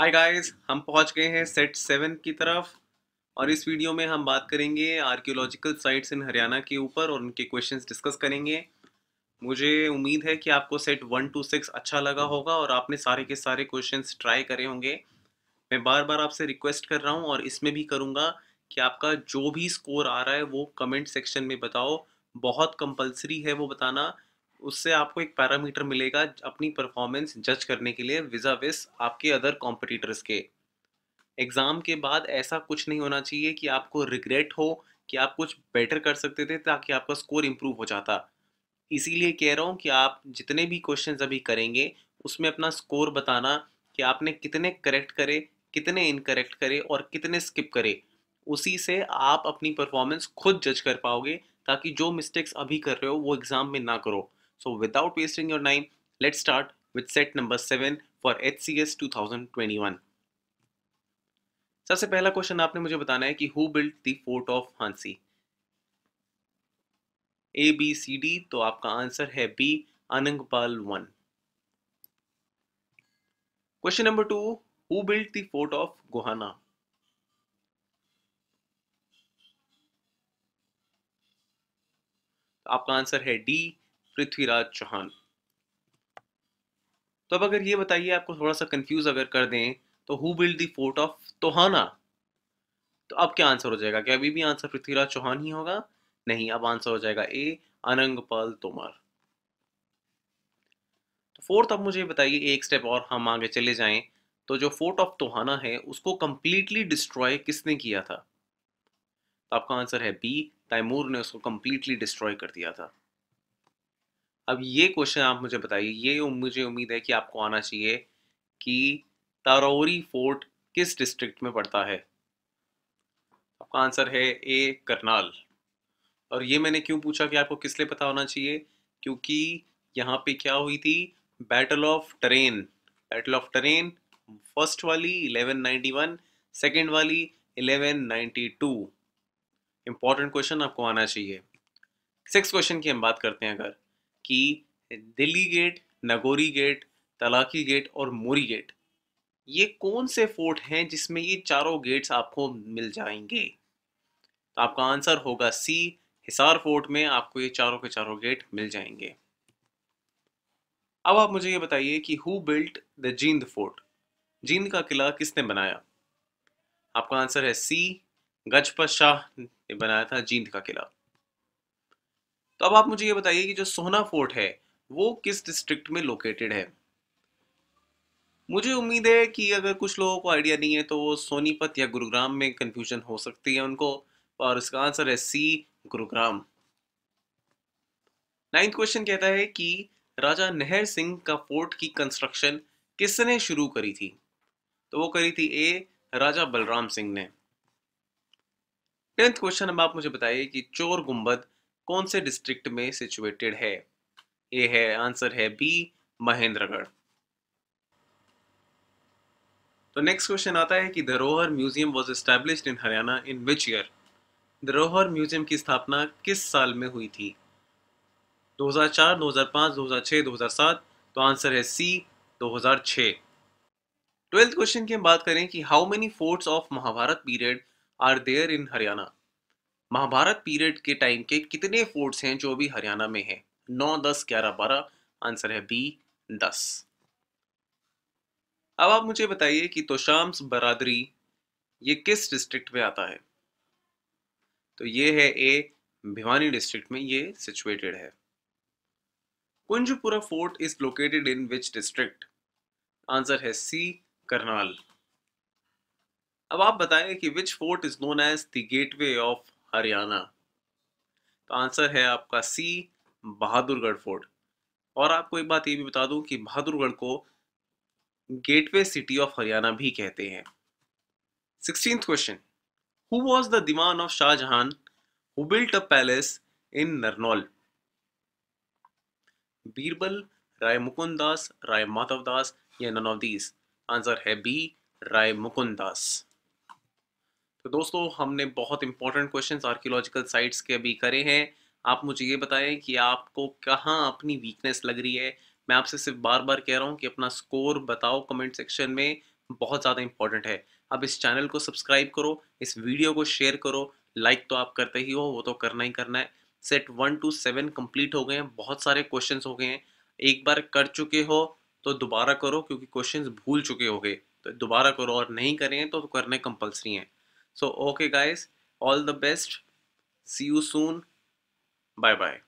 Hi guys हम पहुंच गए हैं सेट सेवन की तरफ और इस वीडियो में हम बात करेंगे आर्कियोलॉजिकल साइट्स इन हरियाणा के ऊपर और उनके क्वेश्चंस डिस्कस करेंगे मुझे उम्मीद है कि आपको सेट वन टू सिक्स अच्छा लगा होगा और आपने सारे के सारे क्वेश्चंस ट्राई करे होंगे मैं बार बार आपसे रिक्वेस्ट कर रहा हूँ और इसमें भी करूँगा कि आपका जो भी स्कोर आ रहा है वो कमेंट सेक्शन में बताओ बहुत कंपल्सरी है वो बताना उससे आपको एक पैरामीटर मिलेगा अपनी परफॉर्मेंस जज करने के लिए विजा विस आपके अदर कॉम्पिटिटर्स के एग्ज़ाम के बाद ऐसा कुछ नहीं होना चाहिए कि आपको रिग्रेट हो कि आप कुछ बेटर कर सकते थे ताकि आपका स्कोर इम्प्रूव हो जाता इसीलिए कह रहा हूँ कि आप जितने भी क्वेश्चन अभी करेंगे उसमें अपना स्कोर बताना कि आपने कितने करेक्ट करे कितने इनकरेक्ट करे और कितने स्किप करे उसी से आप अपनी परफॉर्मेंस खुद जज कर पाओगे ताकि जो मिस्टेक्स अभी कर रहे हो वो एग्ज़ाम में ना करो So without wasting your time, let's start with set number 7 for HCS 2021. सबसे पहला क्वेश्चन आपने मुझे बताना है कि who built the fort of Hansi A B C D तो आपका आंसर है B Anangpal one question number two who built the fort of Gohana आपका आंसर है डी पृथ्वीराज चौहान तो अब अगर ये बताइए आपको थोड़ा सा कंफ्यूज अगर कर दें तो who build the fort of Tohana तो अब क्या आंसर हो जाएगा क्या अभी भी आंसर पृथ्वीराज चौहान ही होगा नहीं अब आंसर हो जाएगा ए अनंगपाल तोमर तो फोर्थ अब मुझे बताइए एक स्टेप और हम आगे चले जाएं तो जो फोर्ट ऑफ तोहाना है उसको कंप्लीटली डिस्ट्रॉय किसने किया था तो आपका आंसर है बी तैमूर ने उसको कंप्लीटली डिस्ट्रॉय कर दिया था अब ये क्वेश्चन आप मुझे बताइए ये मुझे उम्मीद है कि आपको आना चाहिए कि तारौरी फोर्ट किस डिस्ट्रिक्ट में पड़ता है आपका आंसर है ए करनाल और ये मैंने क्यों पूछा कि आपको किस लिए पता होना चाहिए क्योंकि यहाँ पे क्या हुई थी battle of Tarain battle of Tarain first वाली 1191 सेकंड वाली 1192 इंपॉर्टेंट क्वेश्चन आपको आना चाहिए सिक्स क्वेश्चन की हम बात करते हैं अगर कि Delhi gate Nagori gate Talaki gate और मोरी गेट ये कौन से फोर्ट हैं जिसमें ये चारों गेट्स आपको मिल जाएंगे तो आपका आंसर होगा सी हिसार फोर्ट में आपको ये चारों के चारों गेट मिल जाएंगे अब आप मुझे ये बताइए कि who built the Jind fort Jind का किला किसने बनाया आपका आंसर है सी गजपत शाह ने बनाया था जींद का किला तो अब आप मुझे ये बताइए कि जो सोना फोर्ट है वो किस डिस्ट्रिक्ट में लोकेटेड है मुझे उम्मीद है कि अगर कुछ लोगों को आइडिया नहीं है तो वो सोनीपत या गुरुग्राम में कन्फ्यूजन हो सकती है उनको और इसका आंसर है सी गुरुग्राम नाइन्थ क्वेश्चन कहता है कि राजा नहर सिंह का फोर्ट की कंस्ट्रक्शन किसने शुरू करी थी तो वो करी थी ए राजा बलराम सिंह ने टेंथ क्वेश्चन अब आप मुझे बताइए कि चोर गुंबद कौन से डिस्ट्रिक्ट में सिचुएटेड है ए है आंसर है बी महेंद्रगढ़ तो नेक्स्ट क्वेश्चन आता है कि Dharohar museum was establish in Haryana in which year Dharohar museum की स्थापना किस साल में हुई थी 2004, 2005, 2006, 2007 तो आंसर है सी 2006 ट्वेल्थ क्वेश्चन की हम बात करें कि how many forts of Mahabharat period are there in Haryana Mahabharat period के टाइम के कितने फोर्ट्स हैं जो अभी हरियाणा में हैं नौ दस ग्यारह बारह आंसर है बी दस अब आप मुझे बताइए कि तोशाम्स बरादरी ये किस डिस्ट्रिक्ट में आता है तो ये है ए भिवानी डिस्ट्रिक्ट में ये सिचुएटेड है Kunjpura fort is located in which district answer है सी करनाल अब आप बताएं कि which fort is known as the gateway of Haryana तो आंसर है आपका सी बहादुरगढ़ फोर्ट और आपको एक बात ये भी बता दूं कि बहादुरगढ़ को गेटवे सिटी ऑफ हरियाणा भी कहते हैं sixteen question who was the Diwan of Shahjahan who built a palace in Narnaul Birbal Rai Mukund Das Rai Madhav Das या नन ऑफ दीज आंसर है बी राय मुकुंदास तो दोस्तों हमने बहुत इंपॉर्टेंट क्वेश्चंस आर्कियोलॉजिकल साइट्स के अभी करे हैं आप मुझे ये बताएं कि आपको कहाँ अपनी वीकनेस लग रही है मैं आपसे सिर्फ बार बार कह रहा हूँ कि अपना स्कोर बताओ कमेंट सेक्शन में बहुत ज़्यादा इंपॉर्टेंट है अब इस चैनल को सब्सक्राइब करो इस वीडियो को शेयर करो लाइक तो आप करते ही हो वो तो करना ही करना है set one two seven complete हो गए हैं बहुत सारे क्वेश्चंस हो गए हैं एक बार कर चुके हो तो दोबारा करो क्योंकि क्वेश्चंस भूल चुके हो गए तो दोबारा करो और नहीं करें तो करने कंपलसरी हैं So, okay, guys, all the best. See you soon. Bye bye.